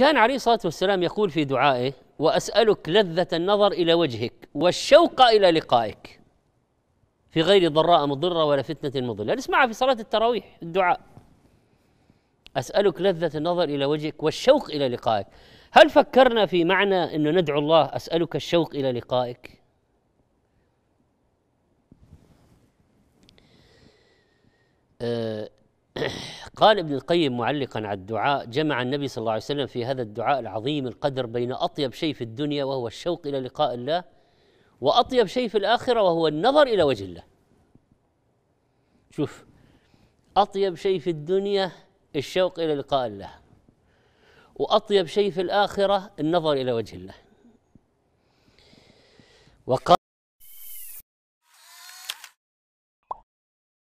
كان عليه الصلاه والسلام يقول في دعائه واسالك لذه النظر الى وجهك والشوق الى لقائك في غير ضراء مضره ولا فتنه مضله نسمعها في صلاه التراويح الدعاء اسالك لذه النظر الى وجهك والشوق الى لقائك هل فكرنا في معنى انه ندعو الله اسالك الشوق الى لقائك أه قال ابن القيم معلقا على الدعاء جمع النبي صلى الله عليه وسلم في هذا الدعاء العظيم القدر بين اطيب شيء في الدنيا وهو الشوق الى لقاء الله واطيب شيء في الاخره وهو النظر الى وجه الله. شوف اطيب شيء في الدنيا الشوق الى لقاء الله. واطيب شيء في الاخره النظر الى وجه الله. وقال